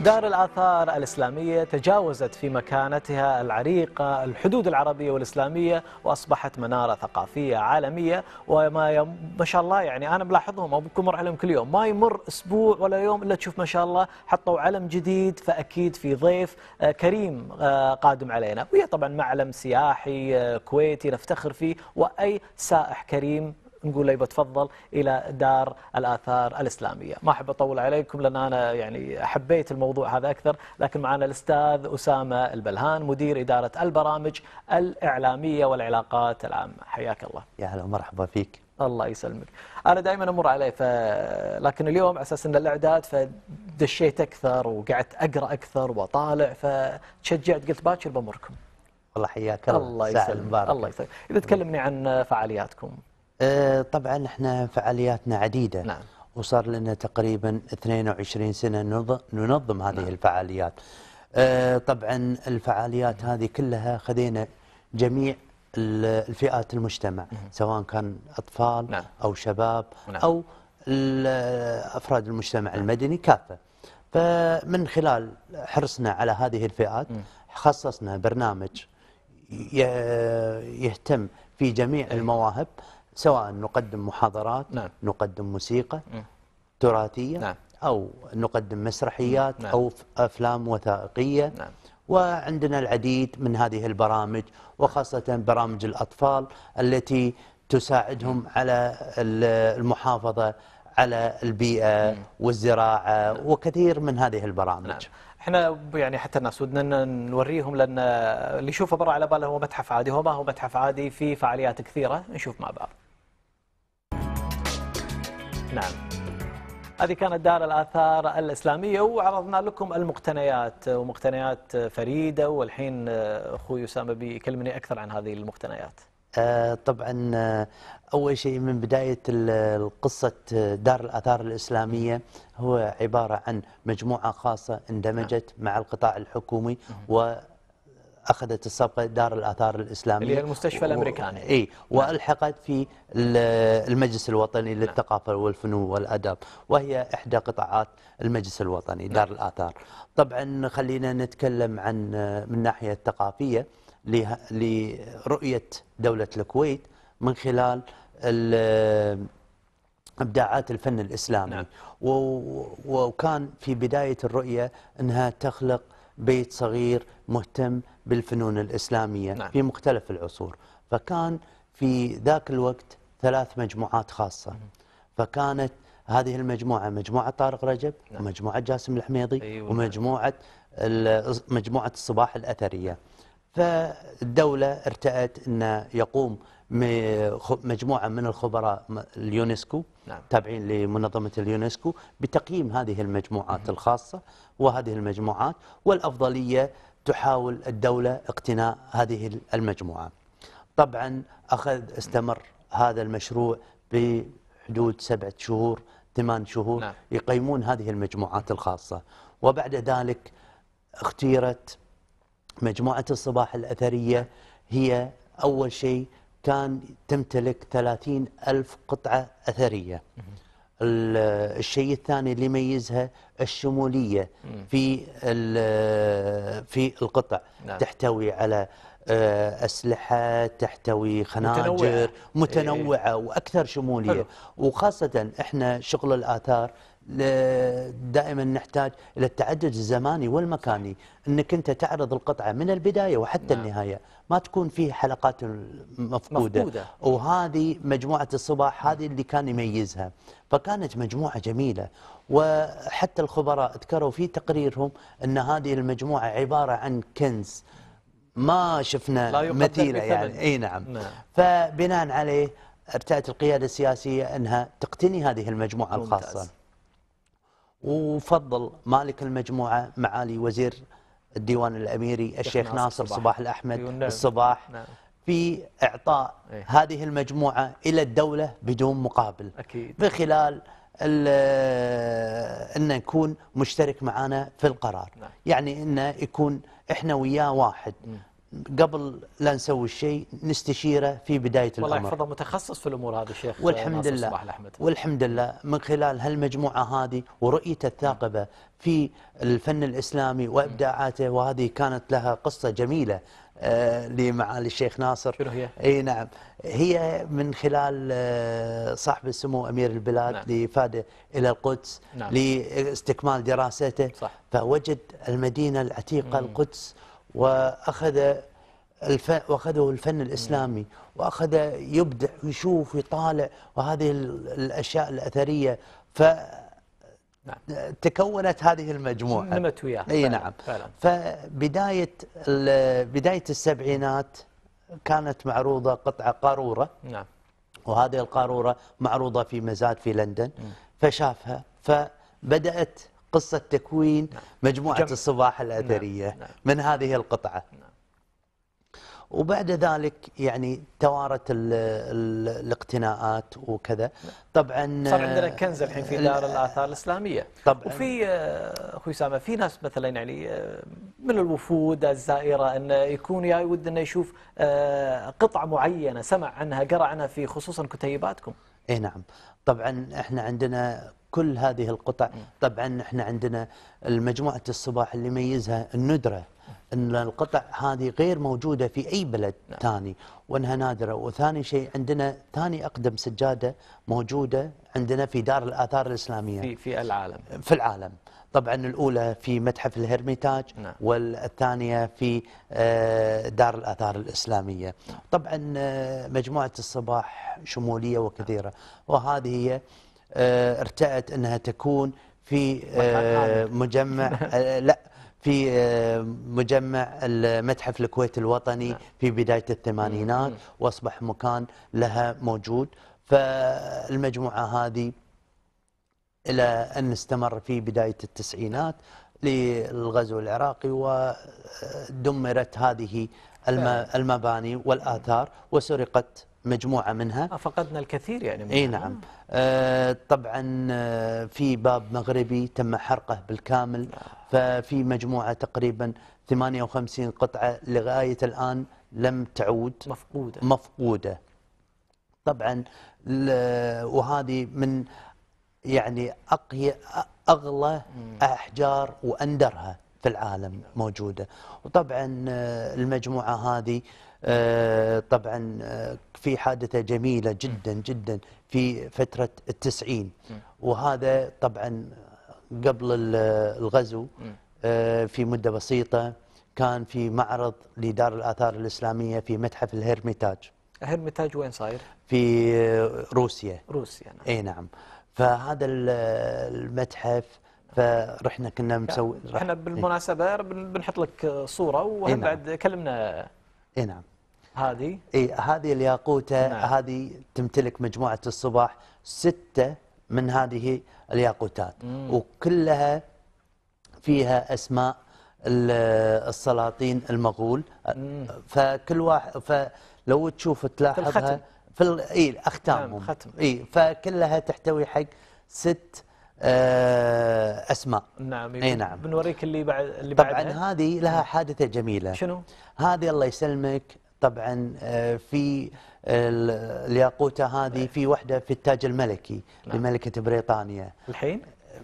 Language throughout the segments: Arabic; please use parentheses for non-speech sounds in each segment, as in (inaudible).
دار الآثار الإسلامية تجاوزت في مكانتها العريقة الحدود العربية والإسلامية وأصبحت منارة ثقافية عالمية وما يم... ما شاء الله يعني أنا ملاحظهم أبوكم مر عليهم كل يوم ما يمر أسبوع ولا يوم إلا تشوف ما شاء الله حطوا علم جديد فأكيد في ضيف آه، كريم آه، قادم علينا وهي طبعا معلم سياحي آه، كويتي نفتخر فيه وأي سائح كريم نقول له بتفضل إلى دار الآثار الإسلامية ما أحب أطول عليكم لأن أنا يعني حبيت الموضوع هذا أكثر لكن معنا الأستاذ أسامة البلهان مدير إدارة البرامج الإعلامية والعلاقات العامة حياك الله يا هلا ومرحبا فيك الله يسلمك انا دائما امر عليه ف... لكن اليوم على اساس ان الاعداد فدشيت اكثر وقعدت اقرا اكثر واطالع فتشجعت قلت باكر بمركم والله حياك الله الله يسلمك الله يسلمك اذا تكلمني عن فعالياتكم آه، طبعا احنا فعالياتنا عديده نعم. وصار لنا تقريبا 22 سنه ننظم هذه نعم. الفعاليات آه، طبعا الفعاليات هذه كلها خذينا جميع الفئات المجتمع سواء كان اطفال نعم. او شباب نعم. او افراد المجتمع نعم. المدني كافه فمن خلال حرصنا على هذه الفئات خصصنا برنامج يهتم في جميع إيه. المواهب سواء نقدم محاضرات نعم. نقدم موسيقى م. تراثية نعم. أو نقدم مسرحيات نعم. أو أفلام وثائقية نعم. وعندنا العديد من هذه البرامج وخاصة برامج الأطفال التي تساعدهم على المحافظة على البيئة والزراعة نعم. وكثير من هذه البرامج نعم. احنا يعني حتى الناس ودنا نوريهم لان اللي يشوفه برا على باله هو متحف عادي هو ما هو متحف عادي في فعاليات كثيره نشوف مع بعض نعم هذه كانت دار الآثار الإسلامية وعرضنا لكم المقتنيات ومقتنيات فريدة والحين أخوي أسامة بيكلمني أكثر عن هذه المقتنيات آه، طبعا آه، أول شيء من بداية القصة آه، دار الآثار الإسلامية هو عبارة عن مجموعة خاصة اندمجت نعم. مع القطاع الحكومي و اخذت الصفقه دار الاثار الاسلاميه اللي هي المستشفى الامريكاني اي نعم. والحقت في المجلس الوطني نعم. للثقافه والفنون والادب وهي احدى قطاعات المجلس الوطني دار نعم. الاثار طبعا خلينا نتكلم عن من الناحيه الثقافيه لرؤيه دوله الكويت من خلال ابداعات الفن الاسلامي نعم. وكان في بدايه الرؤيه انها تخلق بيت صغير مهتم بالفنون الإسلامية نعم. في مختلف العصور فكان في ذاك الوقت ثلاث مجموعات خاصة فكانت هذه المجموعة مجموعة طارق رجب نعم. ومجموعة جاسم الحميضي أيوة. ومجموعة مجموعة الصباح الأثرية فالدولة ارتأت أن يقوم مجموعة من الخبراء اليونسكو نعم. تابعين لمنظمة اليونسكو بتقييم هذه المجموعات الخاصة وهذه المجموعات والأفضلية تحاول الدولة اقتناء هذه المجموعة طبعا أخذ استمر هذا المشروع بحدود سبعة شهور ثمان شهور نعم. يقيمون هذه المجموعات الخاصة وبعد ذلك اختيرت مجموعة الصباح الأثرية هي أول شيء كان تمتلك ثلاثين ألف قطعة أثرية الشيء الثاني اللي يميزها الشموليه في في القطع نعم. تحتوي على آه، اسلحه تحتوي خناجر متنوعه, متنوعة واكثر شموليه حلو. وخاصه احنا شغل الاثار دائما نحتاج الى التعدد الزماني والمكاني انك انت تعرض القطعه من البدايه وحتى نعم. النهايه ما تكون فيه حلقات مفقوده, مفقودة. وهذه مجموعه الصباح هذه اللي كان يميزها فكانت مجموعه جميله وحتى الخبراء ذكروا في تقريرهم ان هذه المجموعه عباره عن كنز ما شفنا مثيله يعني اي نعم. نعم فبناء عليه ارتأت القيادة السياسية أنها تقتني هذه المجموعة ممتاز. الخاصة وفضل مالك المجموعة معالي وزير الديوان الأميري الشيخ ناصر صباح, صباح الأحمد أيوة، نعم. الصباح نعم. في إعطاء إيه؟ هذه المجموعة إلى الدولة بدون مقابل أكيد. من خلال آه، أن نكون مشترك معنا في القرار نعم. يعني أن يكون إحنا وياه واحد قبل لا نسوي الشيء نستشيره في بداية الأمر والله يحفظه متخصص في الأمور هذه الشيخ والحمد لله والحمد لله من خلال هالمجموعة هذه ورؤيته الثاقبة في الفن الإسلامي وإبداعاته وهذه كانت لها قصة جميلة آه، لمعالي الشيخ ناصر شنو هي؟ اي نعم هي من خلال آه، صاحب السمو امير البلاد نعم. لفاده الى القدس نعم. لاستكمال دراسته صح. فوجد المدينه العتيقه مم. القدس واخذ الفن واخذه الفن الاسلامي واخذ يبدع ويشوف ويطالع وهذه الاشياء الاثريه ف نعم. تكونت هذه المجموعه نمت وياها اي نعم فعلا. فبدايه بدايه السبعينات كانت معروضه قطعه قاروره نعم وهذه القاروره معروضه في مزاد في لندن م. فشافها فبدات قصة تكوين نعم. مجموعة الصباح نعم. الأثرية نعم. من هذه القطعة نعم. وبعد ذلك يعني توارت الـ الـ الاقتناءات وكذا طبعا صار عندنا كنز الحين في دار الاثار الاسلاميه طبعا وفي آه، اخوي اسامه في ناس مثلا يعني آه، من الوفود الزائره انه يكون يا يود انه يشوف آه، قطعه معينه سمع عنها قرا عنها في خصوصا كتيباتكم اي نعم طبعا احنا عندنا كل هذه القطع طبعا احنا عندنا مجموعه الصباح اللي يميزها الندره ان القطع هذه غير موجوده في اي بلد نعم. ثاني وانها نادره وثاني شيء عندنا ثاني اقدم سجاده موجوده عندنا في دار الاثار الاسلاميه في في العالم في العالم طبعا الاولى في متحف الهرميتاج نعم. والثانيه في آه، دار الاثار الاسلاميه نعم. طبعا آه، مجموعه الصباح شموليه وكثيره نعم. وهذه هي آه، ارتأت أنها تكون في آه، مجمع (laughs) آه، لا في مجمع المتحف الكويت الوطني نعم. في بداية الثمانينات وأصبح مكان لها موجود فالمجموعة هذه إلى أن استمر في بداية التسعينات للغزو العراقي ودمرت هذه المباني والآثار وسرقت مجموعة منها آه، فقدنا الكثير يعني اي نعم آه طبعا آه، في باب مغربي تم حرقه بالكامل آه. ففي مجموعة تقريبا 58 قطعة لغاية الآن لم تعود مفقودة مفقودة طبعا وهذه من يعني أقي أغلى أحجار وأندرها في العالم موجودة وطبعا آه، المجموعة هذه آه، طبعا آه، في حادثة جميلة جدا جدا في فترة التسعين وهذا طبعا قبل الغزو في مدة بسيطة كان في معرض لدار الآثار الإسلامية في متحف الهرميتاج الهرميتاج وين صاير؟ في روسيا روسيا نعم. اي نعم فهذا المتحف فرحنا كنا يعني مسوي احنا إيه. بالمناسبه بنحط لك صوره ومن نعم. بعد كلمنا اي نعم هذه اي هذه الياقوته نعم. هذه تمتلك مجموعه الصباح سته من هذه الياقوتات مم. وكلها فيها اسماء السلاطين المغول مم. فكل واحد فلو تشوف تلاحظها في اي اختامهم نعم، اي فكلها تحتوي حق ست آه، اسماء نعم اي نعم بنوريك اللي بعد اللي طبعا بعدها. هذه لها نعم. حادثه جميله شنو هذه الله يسلمك طبعا آه، في الياقوته هذه في وحده في التاج الملكي نعم. لملكه بريطانيا الحين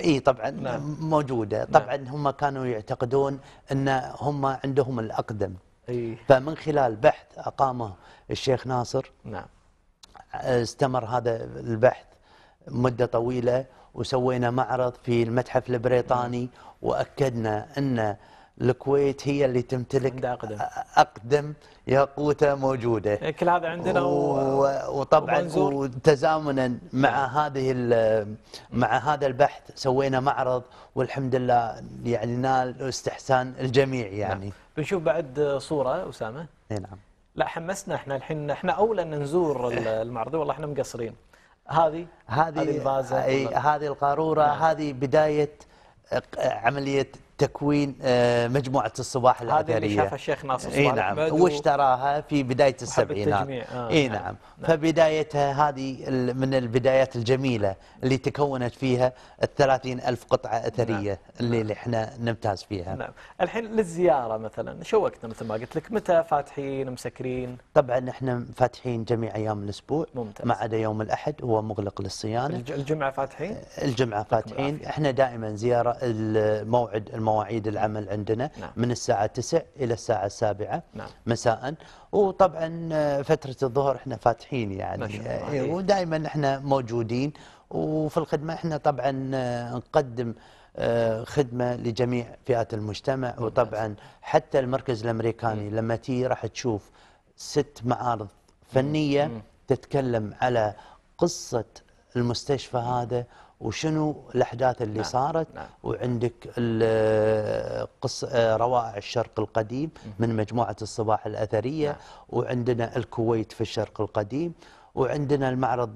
اي طبعا نعم. موجوده نعم. طبعا نعم. هم كانوا يعتقدون ان هم عندهم الاقدم أي. فمن خلال بحث اقامه الشيخ ناصر نعم آه، استمر هذا البحث مده طويله وسوينا معرض في المتحف البريطاني واكدنا ان الكويت هي اللي تمتلك أقدم. اقدم ياقوته موجوده إيه، كل هذا عندنا و... وطبعا وتزامنا مع هذه مع هذا البحث سوينا معرض والحمد لله يعني نال استحسان الجميع نعم. يعني نعم. بنشوف بعد صوره اسامه إيه، نعم لا حمسنا احنا الحين احنا اولى ان نزور المعرض والله احنا مقصرين هذه هذه الفازه هذه القاروره نعم. هذه بدايه آه، عمليه تكوين آه، مجموعة الصباح الأثرية هذه اللي شافها الشيخ ناصر صباح نعم واشتراها في بداية السبعينات آه اي نعم. نعم, نعم. فبدايتها هذه من البدايات الجميلة اللي تكونت فيها الثلاثين ألف قطعة أثرية نعم. اللي, اللي نعم. احنا نمتاز فيها نعم الحين للزيارة مثلا شو وقتنا مثل ما قلت لك متى فاتحين مسكرين طبعا احنا فاتحين جميع أيام الأسبوع ممتاز ما عدا يوم الأحد هو مغلق للصيانة الجمعة فاتحين الجمعة فاتحين احنا دائما زيارة الموعد الموعد مواعيد العمل عندنا نعم. من الساعة 9 إلى الساعة 7 نعم. مساء وطبعا آه، فترة الظهر احنا فاتحين يعني آه، إيه. ودائما احنا موجودين وفي الخدمة احنا طبعا آه، نقدم خدمة لجميع فئات المجتمع وطبعا حتى المركز الأمريكاني لما تي راح تشوف ست معارض فنية تتكلم على قصة المستشفى هذا وشنو الأحداث اللي نعم. صارت نعم. وعندك قص روائع الشرق القديم من مجموعة الصباح الأثرية نعم. وعندنا الكويت في الشرق القديم وعندنا المعرض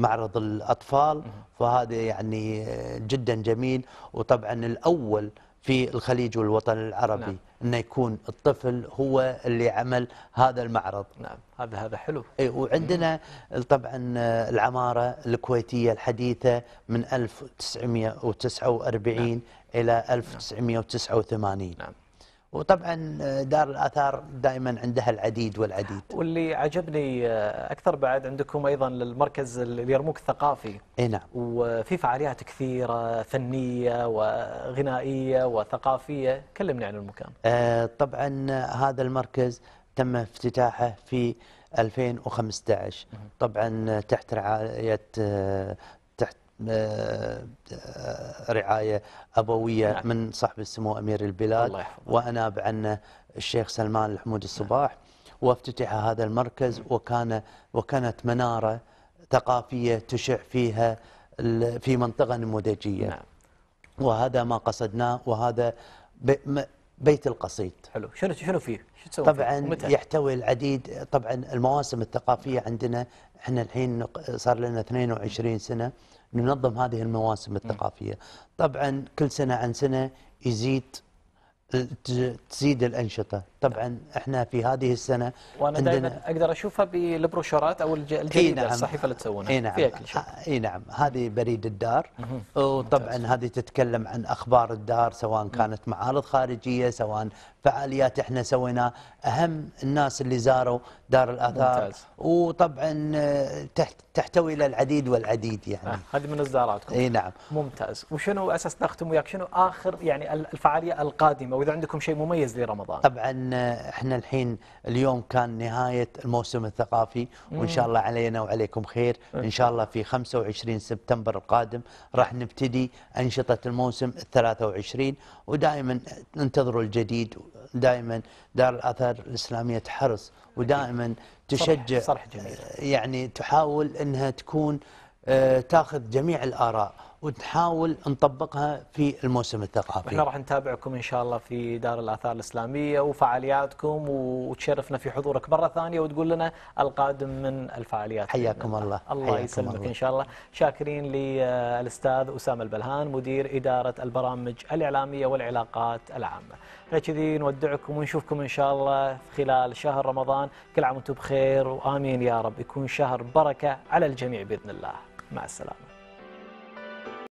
معرض الأطفال فهذا يعني جدا جميل وطبعا الأول في الخليج والوطن العربي نعم. انه يكون الطفل هو اللي عمل هذا المعرض نعم هذا هذا حلو اي وعندنا طبعا آه، العماره الكويتيه الحديثه من 1949 نعم. الى 1989 نعم. وطبعا آه، دار الاثار دائما عندها العديد والعديد واللي عجبني آه، اكثر بعد عندكم ايضا المركز اليرموك الثقافي اي نعم وفي فعاليات كثيره فنيه وغنائيه وثقافيه كلمني عن المكان آه، طبعا هذا المركز تم افتتاحه في 2015 طبعا تحت رعايه آه، آه، رعاية أبوية نعم. من صاحب السمو أمير البلاد الله وأنا بعنا الشيخ سلمان الحمود نعم. الصباح نعم. وافتتح هذا المركز وكان وكانت منارة ثقافية تشع فيها في منطقة نموذجية نعم. وهذا ما قصدناه وهذا بيت القصيد حلو شنو شنو فيه؟ شو تسوي؟ طبعا فيه؟ يحتوي العديد طبعا المواسم الثقافيه عندنا احنا الحين صار لنا 22 سنه ننظم هذه المواسم الثقافيه، طبعا كل سنه عن سنه يزيد تزيد الانشطه طبعا احنا في هذه السنه وانا دائما اقدر اشوفها بالبروشورات او الجريده إيه نعم الصحيفه اللي تسوونها ايه نعم فيها كل شيء اي نعم هذه بريد الدار وطبعا هذه تتكلم عن اخبار الدار سواء كانت معارض خارجيه سواء فعاليات احنا سويناها اهم الناس اللي زاروا دار الاثار ممتاز. وطبعا تحتوي الى العديد والعديد يعني آه هذه من اصداراتكم اي نعم ممتاز وشنو اساس نختم وياك شنو اخر يعني الفعاليه القادمه واذا عندكم شيء مميز لرمضان طبعا احنا الحين اليوم كان نهايه الموسم الثقافي وان شاء الله علينا وعليكم خير ان شاء الله في 25 سبتمبر القادم راح نبتدي انشطه الموسم ال 23 ودائما انتظروا الجديد دائما دار الاثار الاسلاميه تحرص ودائما تشجع صرح جميل يعني تحاول انها تكون آه، تاخذ جميع الاراء ونحاول نطبقها في الموسم الثقافي احنا راح نتابعكم ان شاء الله في دار الاثار الاسلاميه وفعالياتكم وتشرفنا في حضورك مره ثانيه وتقول لنا القادم من الفعاليات حياكم الله الله يسلمك ان شاء الله شاكرين للاستاذ آه، اسامه البلهان مدير اداره البرامج الاعلاميه والعلاقات العامه احنا كذي نودعكم ونشوفكم ان شاء الله خلال شهر رمضان كل عام وانتم بخير وامين يا رب يكون شهر بركه على الجميع باذن الله مع السلامه